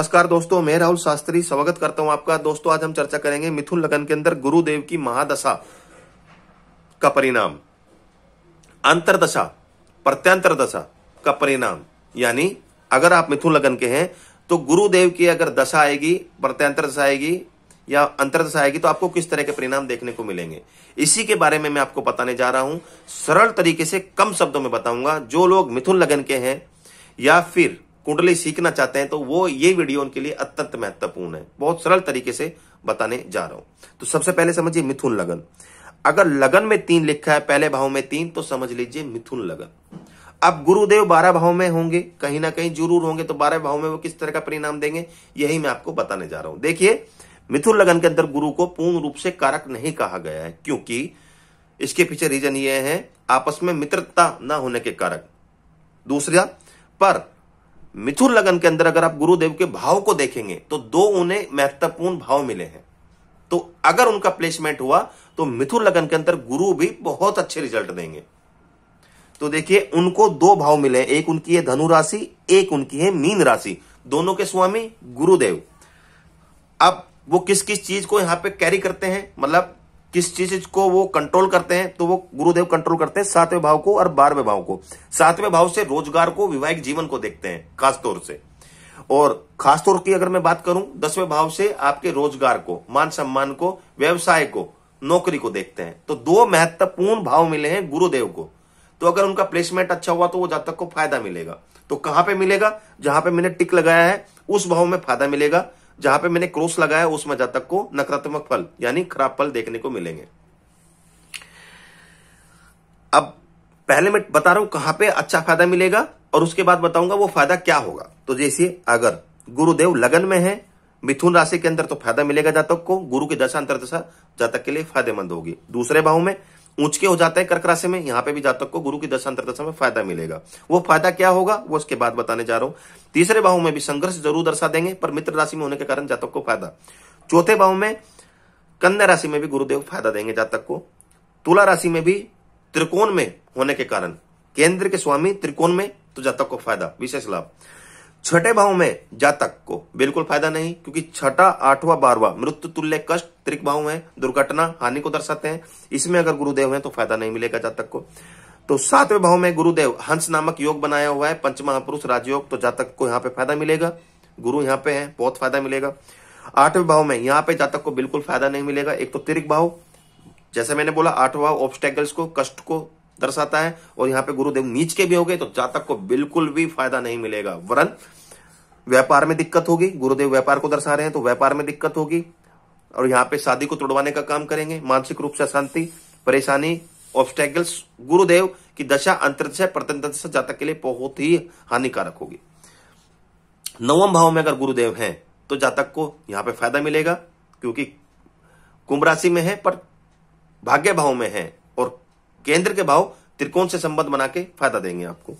नमस्कार दोस्तों मैं राहुल शास्त्री स्वागत करता हूं आपका दोस्तों आज हम चर्चा करेंगे मिथुन लगन के अंदर गुरुदेव की महादशा का परिणाम अंतरदशा प्रत्यंतर दशा का परिणाम यानी अगर आप मिथुन लगन के हैं तो गुरुदेव की अगर दशा आएगी प्रत्यंतर दशा आएगी या अंतरदशा आएगी तो आपको किस तरह के परिणाम देखने को मिलेंगे इसी के बारे में मैं आपको बताने जा रहा हूं सरल तरीके से कम शब्दों में बताऊंगा जो लोग मिथुन लगन के हैं या फिर कुंडली सीखना चाहते हैं तो वो ये वीडियो उनके लिए अत्यंत महत्वपूर्ण है बहुत सरल तरीके से बताने जा रहा हूं तो सबसे पहले समझिए मिथुन लगन अगर लगन में तीन लिखा है पहले भाव में तीन तो समझ लीजिए मिथुन लगन अब गुरुदेव बारह भाव में होंगे कहीं ना कहीं जरूर होंगे तो बारह भाव में वो किस तरह का परिणाम देंगे यही मैं आपको बताने जा रहा हूं देखिए मिथुन लगन के अंदर गुरु को पूर्ण रूप से कारक नहीं कहा गया है क्योंकि इसके पीछे रीजन ये है आपस में मित्रता ना होने के कारक दूसरा पर मिथुन लगन के अंदर अगर आप गुरुदेव के भाव को देखेंगे तो दो उन्हें महत्वपूर्ण भाव मिले हैं तो अगर उनका प्लेसमेंट हुआ तो मिथुन लगन के अंदर गुरु भी बहुत अच्छे रिजल्ट देंगे तो देखिए उनको दो भाव मिले एक उनकी है धनु राशि एक उनकी है मीन राशि दोनों के स्वामी गुरुदेव अब वो किस किस चीज को यहां पे कैरी करते हैं मतलब किस चीज को वो कंट्रोल करते हैं तो वो गुरुदेव कंट्रोल करते हैं सातवें भाव को और बारहवें भाव को सातवें भाव से रोजगार को विवाहिक जीवन को देखते हैं खासतौर से और खासतौर की अगर मैं बात करूं दसवें भाव से आपके रोजगार को मान सम्मान को व्यवसाय को नौकरी को देखते हैं तो दो महत्वपूर्ण भाव मिले हैं गुरुदेव को तो अगर उनका प्लेसमेंट अच्छा हुआ तो वो जातक को फायदा मिलेगा तो कहां पे मिलेगा जहां पे मैंने टिक लगाया है उस भाव में फायदा मिलेगा जहां पे मैंने क्रोस लगाया उसमें जातक को नकारात्मक फल यानी खराब फल देखने को मिलेंगे अब पहले मैं बता रहा हूं कहां पे अच्छा फायदा मिलेगा और उसके बाद बताऊंगा वो फायदा क्या होगा तो जैसे अगर गुरुदेव लगन में है मिथुन राशि के अंदर तो फायदा मिलेगा जातक को गुरु की दशा अंतर दशा जातक के लिए फायदेमंद होगी दूसरे भाव में ऊंचके हो जाते हैं कर्क राशि में यहां पे भी जातक को गुरु की दशा अंतर्दशा में फायदा मिलेगा वो फायदा क्या होगा वो उसके बाद बताने जा रहा हूं तीसरे भाव में भी संघर्ष जरूर दर्शा देंगे पर मित्र राशि में होने के कारण जातक को फायदा चौथे भाव में कन्या राशि में भी गुरुदेव फायदा देंगे जातक को तुला राशि में भी त्रिकोण में होने के कारण केंद्र के स्वामी त्रिकोण में तो जातक को फायदा विशेष लाभ छठे भाव में जातक को बिल्कुल फायदा नहीं क्योंकि छठा आठवां बारवा मृत्यु तुल्य कष्ट त्रिक भाव में दुर्घटना हानि को दर्शाते हैं इसमें अगर गुरुदेव हैं तो फायदा नहीं मिलेगा जातक को तो सातवें भाव में गुरुदेव हंस नामक योग बनाया हुआ है पंच महापुरुष राजयोग तो जातक को यहाँ पे फायदा मिलेगा गुरु यहाँ पे है बहुत फायदा मिलेगा आठवें भाव में यहाँ पे जातक को बिल्कुल फायदा नहीं मिलेगा एक तो तिरिक भाव जैसे मैंने बोला आठवा ऑब्स्टेकल्स को कष्ट को दर्शाता है और यहाँ पे गुरुदेव नीच के भी हो गए तो जातक को बिल्कुल भी फायदा नहीं मिलेगा वरन व्यापार में दिक्कत होगी गुरुदेव व्यापार को दर्शा रहे हैं तो व्यापार में दिक्कत होगी और यहाँ पे शादी को तोड़वाने का काम करेंगे मानसिक रूप से अशांति परेशानी ऑब्स्टेगल्स गुरुदेव की दशा अंतर्दशा प्रत्यंतदशा जातक के लिए बहुत ही हानिकारक होगी नवम भाव में अगर गुरुदेव हैं तो जातक को यहाँ पे फायदा मिलेगा क्योंकि कुंभ राशि में है पर भाग्य भाव में है और केंद्र के भाव त्रिकोण से संबंध बना के फायदा देंगे आपको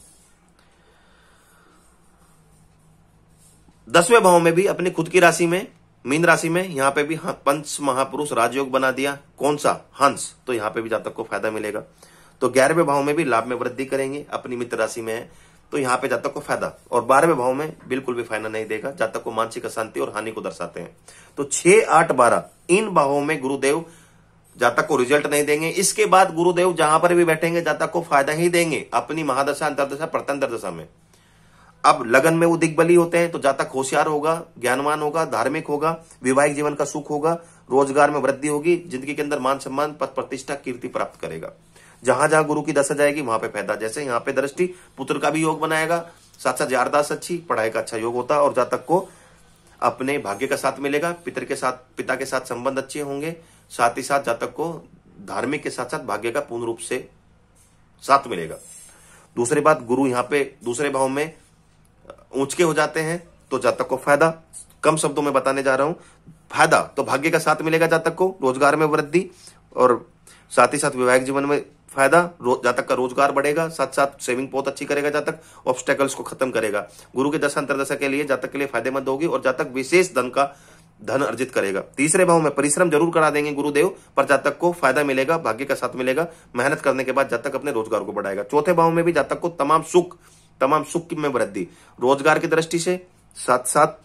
दसवें भाव में भी अपनी खुद की राशि में मीन राशि में यहां पे भी पंच महापुरुष राजयोग बना दिया कौन सा हंस तो यहां पे भी जातक को फायदा मिलेगा तो ग्यारहवें भाव में भी लाभ में वृद्धि करेंगे अपनी मित्र राशि में तो यहां पे जातक को फायदा और बारहवें भाव में बिल्कुल भी फायदा नहीं देगा जातक को मानसिक अशांति और हानि को दर्शाते हैं तो छह आठ बारह इन भावों में गुरुदेव जब तक को रिजल्ट नहीं देंगे इसके बाद गुरुदेव जहां पर भी बैठेंगे जब तक को फायदा ही देंगे अपनी महादशा अंतरदशा प्रतंत्र दशा में अब लगन में वो दिग्बली होते हैं तो जातक होशियार होगा ज्ञानवान होगा धार्मिक होगा वैवाहिक जीवन का सुख होगा रोजगार में वृद्धि होगी जिंदगी के अंदर मान सम्मान पद प्रतिष्ठा कीर्ति प्राप्त करेगा जहां जहां गुरु की दशा जाएगी वहां पे फायदा जैसे यहाँ पे दृष्टि पुत्र का भी योग बनाएगा साथ साथ यारदास अच्छी पढ़ाई का अच्छा योग होता है और जातक को अपने भाग्य का साथ मिलेगा पितर के साथ पिता के साथ संबंध अच्छे होंगे साथ ही साथ जातक को धार्मिक के साथ साथ भाग्य का पूर्ण रूप से साथ मिलेगा दूसरी बात गुरु यहां पे दूसरे भाव में ऊंचके हो जाते हैं तो जातक को फायदा कम शब्दों में बताने जा रहा हूं फायदा तो भाग्य का साथ मिलेगा जातक को रोजगार में वृद्धि और साथ ही साथ वैवाहिक जीवन में फायदा जातक का रोजगार बढ़ेगा साथ साथ सेविंग बहुत अच्छी करेगा जातक ऑब्स्टेकल्स को खत्म करेगा गुरु के दशा अंतरदशा के लिए जातक के लिए फायदेमंद होगी और जातक विशेष धन का धन अर्जित करेगा तीसरे भाव में परिश्रम जरूर करा देंगे गुरुदेव पर जातक को फायदा मिलेगा भाग्य का साथ मिलेगा मेहनत करने के बाद जातक अपने रोजगार को बढ़ाएगा चौथे भाव में भी जातक को तमाम सुख तमाम सुख में वृद्धि रोजगार की दृष्टि से साथ साथ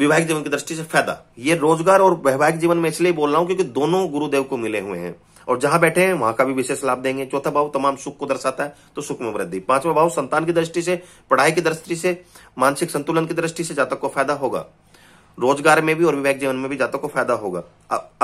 वैवाहिक जीवन की दृष्टि से फायदा ये रोजगार और वैवाहिक जीवन में इसलिए बोल रहा हूं क्योंकि दोनों गुरुदेव को मिले हुए हैं और जहां बैठे हैं वहां का भी विशेष लाभ देंगे चौथा भाव तमाम सुख को दर्शाता है तो सुख में वृद्धि पांचवा भाव संतान की दृष्टि से पढ़ाई की दृष्टि से मानसिक संतुलन की दृष्टि से जातक को फायदा होगा रोजगार में भी और विवाहिक जीवन में भी जातक को फायदा होगा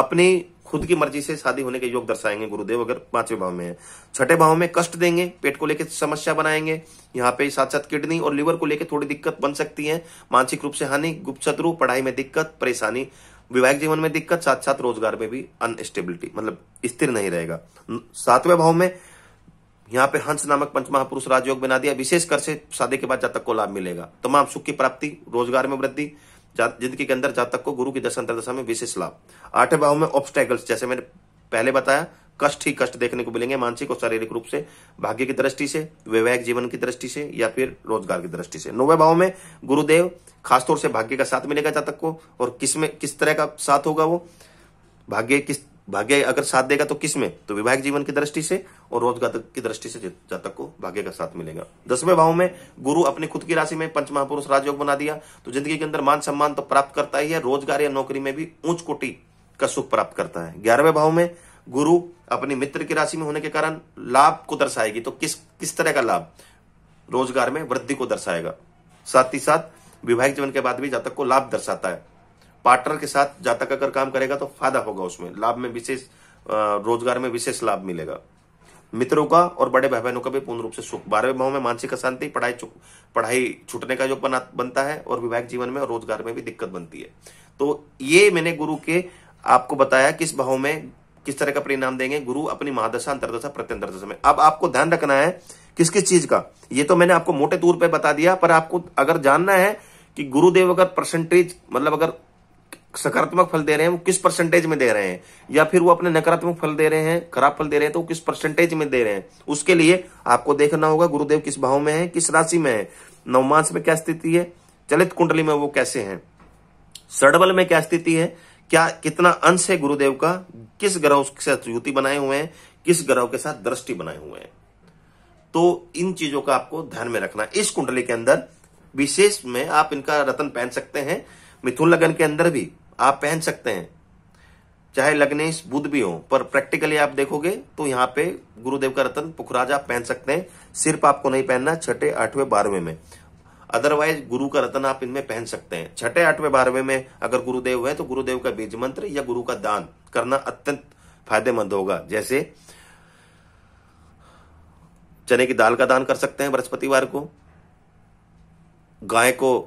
अपनी खुद की मर्जी से शादी होने के योग दर्शाएंगे गुरुदेव अगर पांचवें भाव में है छठे भाव में कष्ट देंगे पेट को लेकर समस्या बनाएंगे यहाँ पे साथ साथ किडनी और लिवर को लेकर थोड़ी दिक्कत बन सकती है मानसिक रूप से हानि गुप्त शत्रु पढ़ाई में दिक्कत परेशानी वैवाहिक जीवन में दिक्कत साथ साथ रोजगार में भी अनस्टेबिलिटी मतलब स्थिर नहीं रहेगा सातवें भाव में यहाँ पे हंस नामक पंच महापुरुष राजयोग बना दिया विशेष कर से शादी के बाद जातक को लाभ मिलेगा तमाम सुख की प्राप्ति रोजगार में वृद्धि जिंदगी के अंदर जातक को गुरु की दशा दशा में विशेष लाभ आठवें भाव में ऑब्स्टेकल्स जैसे मैंने पहले बताया कष्ट ही कष्ट देखने को मिलेंगे मानसिक और शारीरिक रूप से भाग्य की दृष्टि से वैवाहिक जीवन की दृष्टि से या फिर रोजगार की दृष्टि से नौवे भाव में गुरुदेव खासतौर से भाग्य का साथ मिलेगा जातक को और किस में किस तरह का साथ होगा वो भाग्य किस भाग्य अगर साथ देगा तो किस में तो विवाहिक जीवन की दृष्टि से और रोजगार की दृष्टि से जातक को भाग्य का साथ मिलेगा दसवें भाव में गुरु अपनी खुद की राशि में पंच महापुरुष राजयोग बना दिया तो जिंदगी के अंदर मान सम्मान तो प्राप्त करता ही है रोजगार या नौकरी में भी ऊंच कोटि का सुख प्राप्त करता है ग्यारहवें भाव में गुरु अपने मित्र की राशि में होने के कारण लाभ को दर्शाएगी तो किस किस तरह का लाभ रोजगार में वृद्धि को दर्शाएगा साथ ही साथ विवाहिक जीवन के बाद भी जातक को लाभ दर्शाता है पार्टनर के साथ जातक अगर काम करेगा तो फायदा होगा उसमें लाभ में विशेष रोजगार में विशेष लाभ मिलेगा मित्रों का और बड़े भाई बहनों का भी पूर्ण रूप से सुख बारहवें भाव में मानसिक अशांति पढ़ाई पढ़ाई छूटने का जो बना बनता है और विवाहिक जीवन में और रोजगार में भी दिक्कत बनती है तो ये मैंने गुरु के आपको बताया किस भाव में किस तरह का परिणाम देंगे गुरु अपनी महादशा अंतरदशा प्रत्यंतरदशा में अब आपको ध्यान रखना है किस किस चीज का ये तो मैंने आपको मोटे तौर पर बता दिया पर आपको अगर जानना है कि गुरुदेव अगर परसेंटेज मतलब अगर सकारात्मक फल दे रहे हैं वो किस परसेंटेज में दे रहे हैं या फिर वो अपने नकारात्मक फल दे रहे हैं खराब फल दे रहे हैं तो वो किस परसेंटेज में दे रहे हैं उसके लिए आपको देखना होगा गुरुदेव किस भाव में है किस राशि में है नवमांस में क्या स्थिति है चलित कुंडली में वो कैसे है सड़बल में क्या स्थिति है क्या कितना अंश है गुरुदेव का किस ग्रह के साथ युति बनाए हुए हैं किस ग्रह के साथ दृष्टि बनाए हुए हैं तो इन चीजों का आपको ध्यान में रखना इस कुंडली के अंदर विशेष में आप इनका रतन पहन सकते हैं मिथुन लगन के अंदर भी आप पहन सकते हैं चाहे लग्नेश बुद्ध भी हो पर प्रैक्टिकली आप देखोगे तो यहाँ पे गुरुदेव का रतन पुखराज आप पहन सकते हैं सिर्फ आपको नहीं पहनना छठे आठवें बारहवें में अदरवाइज गुरु का रतन आप इनमें पहन सकते हैं छठे आठवें बारहवें में अगर गुरुदेव है तो गुरुदेव का बीज मंत्र या गुरु का दान करना अत्यंत फायदेमंद होगा जैसे चने की दाल का दान कर सकते हैं बृहस्पतिवार को गाय को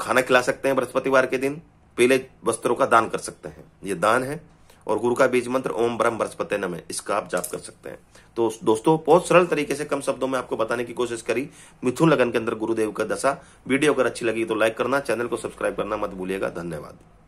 खाना खिला सकते हैं बृहस्पतिवार के दिन पीले वस्त्रों का दान कर सकते हैं ये दान है और गुरु का बीज मंत्र ओम ब्रह्म बृहस्पति नम इसका आप जाप कर सकते हैं तो दोस्तों बहुत सरल तरीके से कम शब्दों में आपको बताने की कोशिश करी मिथुन लगन के अंदर गुरुदेव का दशा वीडियो अगर अच्छी लगी तो लाइक करना चैनल को सब्सक्राइब करना मत भूलिएगा धन्यवाद